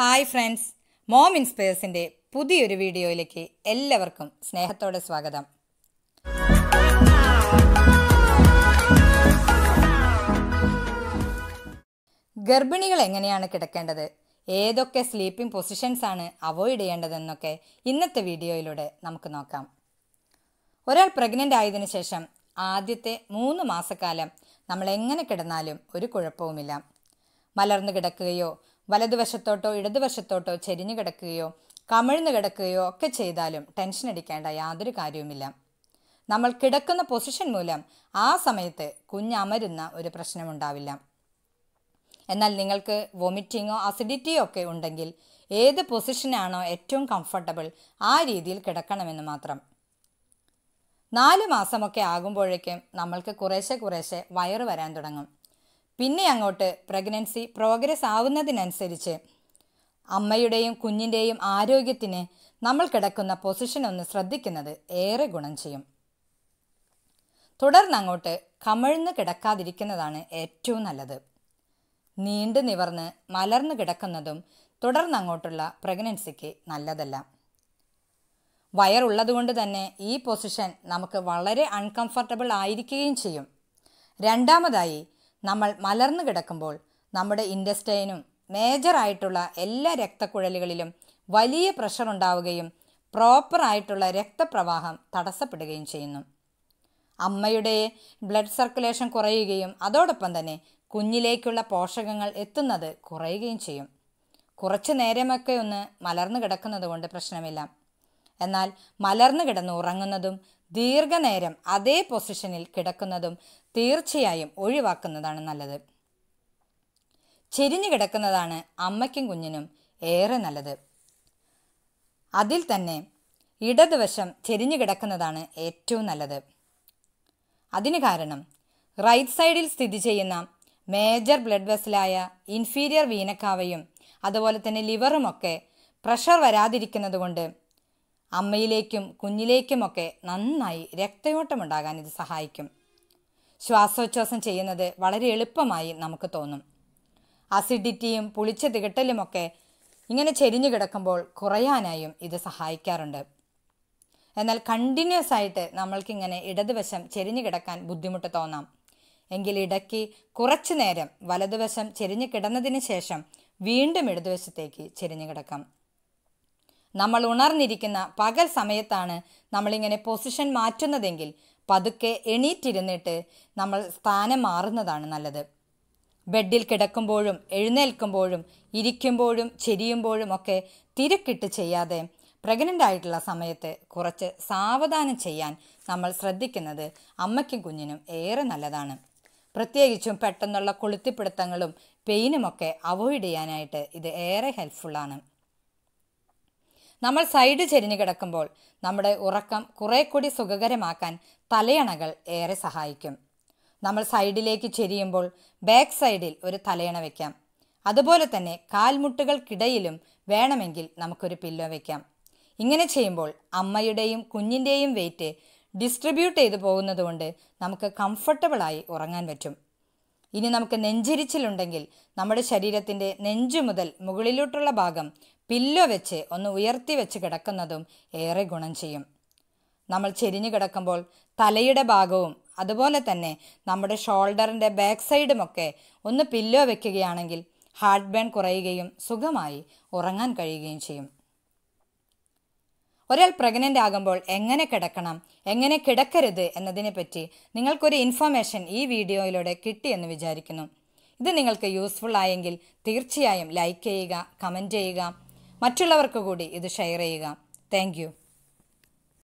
hi friends mom ഇൻസ്പയേഴ്സിൻ്റെ പുതിയൊരു വീഡിയോയിലേക്ക് എല്ലാവർക്കും സ്നേഹത്തോടെ സ്വാഗതം ഗർഭിണികൾ എങ്ങനെയാണ് കിടക്കേണ്ടത് ഏതൊക്കെ സ്ലീപ്പിംഗ് പൊസിഷൻസ് ആണ് അവോയ്ഡ് ചെയ്യേണ്ടതെന്നൊക്കെ ഇന്നത്തെ വീഡിയോയിലൂടെ നമുക്ക് നോക്കാം ഒരാൾ പ്രഗ്നൻ്റ് ആയതിനു ശേഷം ആദ്യത്തെ മൂന്ന് മാസക്കാലം നമ്മൾ എങ്ങനെ കിടന്നാലും ഒരു കുഴപ്പവുമില്ല മലർന്നു കിടക്കുകയോ വലതുവശത്തോട്ടോ ഇടതുവശത്തോട്ടോ ചെരിഞ്ഞു കിടക്കുകയോ കമിഴ്ന്നു കിടക്കുകയോ ഒക്കെ ചെയ്താലും ടെൻഷൻ അടിക്കേണ്ട യാതൊരു കാര്യവുമില്ല നമ്മൾ കിടക്കുന്ന പൊസിഷൻ മൂലം ആ സമയത്ത് കുഞ്ഞമരുന്ന ഒരു പ്രശ്നമുണ്ടാവില്ല എന്നാൽ നിങ്ങൾക്ക് വൊമിറ്റിങ്ങോ അസിഡിറ്റിയോ ഒക്കെ ഉണ്ടെങ്കിൽ ഏത് പൊസിഷനാണോ ഏറ്റവും കംഫർട്ടബിൾ ആ രീതിയിൽ കിടക്കണമെന്ന് മാത്രം നാല് മാസമൊക്കെ ആകുമ്പോഴേക്കും നമ്മൾക്ക് കുറേശ്ശെ കുറേശ്ശെ വയറ് വരാൻ തുടങ്ങും പിന്നെ അങ്ങോട്ട് പ്രഗ്നൻസി പ്രോഗ്രസ് ആവുന്നതിനനുസരിച്ച് അമ്മയുടെയും കുഞ്ഞിൻ്റെയും ആരോഗ്യത്തിന് നമ്മൾ കിടക്കുന്ന പൊസിഷൻ ഒന്ന് ശ്രദ്ധിക്കുന്നത് ഏറെ ഗുണം ചെയ്യും തുടർന്ന് അങ്ങോട്ട് കമിഴ്ന്ന് കിടക്കാതിരിക്കുന്നതാണ് ഏറ്റവും നല്ലത് നീണ്ടു നിവർന്ന് മലർന്നു കിടക്കുന്നതും തുടർന്ന് അങ്ങോട്ടുള്ള പ്രഗ്നൻസിക്ക് നല്ലതല്ല വയറുള്ളതുകൊണ്ട് തന്നെ ഈ പൊസിഷൻ നമുക്ക് വളരെ അൺകംഫർട്ടബിൾ ആയിരിക്കുകയും ചെയ്യും രണ്ടാമതായി നമ്മൾ മലർന്നു കിടക്കുമ്പോൾ നമ്മുടെ ഇൻഡസ്റ്റൈനും മേജറായിട്ടുള്ള എല്ലാ രക്തക്കുഴലുകളിലും വലിയ പ്രഷർ ഉണ്ടാവുകയും പ്രോപ്പറായിട്ടുള്ള രക്തപ്രവാഹം തടസ്സപ്പെടുകയും ചെയ്യുന്നു അമ്മയുടെ ബ്ലഡ് സർക്കുലേഷൻ കുറയുകയും അതോടൊപ്പം തന്നെ കുഞ്ഞിലേക്കുള്ള പോഷകങ്ങൾ എത്തുന്നത് കുറയുകയും ചെയ്യും കുറച്ച് നേരമൊക്കെ ഒന്ന് മലർന്നു കിടക്കുന്നത് കൊണ്ട് പ്രശ്നമില്ല എന്നാൽ മലർന്നു കിടന്ന് ഉറങ്ങുന്നതും ദീർഘനേരം അതേ പൊസിഷനിൽ കിടക്കുന്നതും തീർച്ചയായും ഒഴിവാക്കുന്നതാണ് നല്ലത് ചെരിഞ്ഞു കിടക്കുന്നതാണ് അമ്മയ്ക്കും കുഞ്ഞിനും ഏറെ നല്ലത് അതിൽ തന്നെ ഇടതുവശം ചെരിഞ്ഞു കിടക്കുന്നതാണ് ഏറ്റവും നല്ലത് അതിന് കാരണം റൈറ്റ് സൈഡിൽ സ്ഥിതി ചെയ്യുന്ന മേജർ ബ്ലഡ് വെസലായ ഇൻഫീരിയർ വീനക്കാവയും അതുപോലെ തന്നെ ലിവറുമൊക്കെ പ്രഷർ വരാതിരിക്കുന്നത് കൊണ്ട് അമ്മയിലേക്കും കുഞ്ഞിലേക്കുമൊക്കെ നന്നായി രക്തയോട്ടമുണ്ടാകാൻ ഇത് സഹായിക്കും ശ്വാസോച്ഛ്വാസം ചെയ്യുന്നത് വളരെ എളുപ്പമായി നമുക്ക് തോന്നും അസിഡിറ്റിയും പുളിച്ച തികട്ടലുമൊക്കെ ഇങ്ങനെ ചെരിഞ്ഞു കിടക്കുമ്പോൾ കുറയാനായും ഇത് സഹായിക്കാറുണ്ട് എന്നാൽ കണ്ടിന്യൂസ് ആയിട്ട് നമ്മൾക്കിങ്ങനെ ഇടതുവശം ചെരിഞ്ഞു കിടക്കാൻ ബുദ്ധിമുട്ട് തോന്നാം എങ്കിൽ ഇടയ്ക്ക് കുറച്ചു നേരം വലതുവശം ചെരിഞ്ഞു കിടന്നതിന് ശേഷം വീണ്ടും ഇടതുവശത്തേക്ക് ചെരിഞ്ഞു കിടക്കാം നമ്മൾ ഉണർന്നിരിക്കുന്ന പകൽ സമയത്താണ് നമ്മളിങ്ങനെ പൊസിഷൻ മാറ്റുന്നതെങ്കിൽ പതുക്കെ എണീറ്റിരുന്നിട്ട് നമ്മൾ സ്ഥാനം മാറുന്നതാണ് നല്ലത് ബെഡിൽ കിടക്കുമ്പോഴും എഴുന്നേൽക്കുമ്പോഴും ഇരിക്കുമ്പോഴും ചെരിയുമ്പോഴും ഒക്കെ തിരക്കിട്ട് ചെയ്യാതെ പ്രഗ്നൻ്റ് ആയിട്ടുള്ള സമയത്ത് കുറച്ച് സാവധാനം ചെയ്യാൻ നമ്മൾ ശ്രദ്ധിക്കുന്നത് അമ്മയ്ക്കും കുഞ്ഞിനും ഏറെ നല്ലതാണ് പ്രത്യേകിച്ചും പെട്ടെന്നുള്ള കൊളുത്തിപ്പിടുത്തങ്ങളും പെയിനുമൊക്കെ അവോയ്ഡ് ചെയ്യാനായിട്ട് ഇത് ഏറെ ഹെൽപ്ഫുള്ളാണ് നമ്മൾ സൈഡ് ചെരിഞ്ഞു കിടക്കുമ്പോൾ നമ്മുടെ ഉറക്കം കുറേ കൂടി സുഖകരമാക്കാൻ തലയണകൾ ഏറെ സഹായിക്കും നമ്മൾ സൈഡിലേക്ക് ചെരിയുമ്പോൾ ബാക്ക് സൈഡിൽ ഒരു തലയണ വയ്ക്കാം അതുപോലെ തന്നെ കാൽമുട്ടുകൾക്കിടയിലും വേണമെങ്കിൽ നമുക്കൊരു പില്ലോ വയ്ക്കാം ഇങ്ങനെ ചെയ്യുമ്പോൾ അമ്മയുടെയും കുഞ്ഞിൻ്റെയും വെയിറ്റ് ഡിസ്ട്രിബ്യൂട്ട് ചെയ്തു പോകുന്നതുകൊണ്ട് നമുക്ക് കംഫർട്ടബിളായി ഉറങ്ങാൻ പറ്റും ഇനി നമുക്ക് നെഞ്ചിരിച്ചിലുണ്ടെങ്കിൽ നമ്മുടെ ശരീരത്തിൻ്റെ നെഞ്ചു മുതൽ മുകളിലോട്ടുള്ള ഭാഗം പില്ലോ വെച്ച് ഒന്ന് ഉയർത്തി വെച്ച് കിടക്കുന്നതും ഏറെ ഗുണം ചെയ്യും നമ്മൾ ചെരിഞ്ഞു കിടക്കുമ്പോൾ തലയുടെ ഭാഗവും അതുപോലെ തന്നെ നമ്മുടെ ഷോൾഡറിൻ്റെ ബാക്ക് സൈഡുമൊക്കെ ഒന്ന് പില്ലോ വെക്കുകയാണെങ്കിൽ ഹാർട്ട് ബേൺ കുറയുകയും സുഖമായി ഉറങ്ങാൻ കഴിയുകയും ചെയ്യും ഒരാൾ പ്രഗ്നൻ്റ് ആകുമ്പോൾ എങ്ങനെ കിടക്കണം എങ്ങനെ കിടക്കരുത് എന്നതിനെ പറ്റി നിങ്ങൾക്കൊരു ഇൻഫർമേഷൻ ഈ വീഡിയോയിലൂടെ കിട്ടിയെന്ന് വിചാരിക്കുന്നു ഇത് നിങ്ങൾക്ക് യൂസ്ഫുൾ ആയെങ്കിൽ തീർച്ചയായും ലൈക്ക് ചെയ്യുക കമൻറ്റ് ചെയ്യുക മറ്റുള്ളവർക്ക് കൂടി ഇത് ഷെയർ ചെയ്യുക താങ്ക്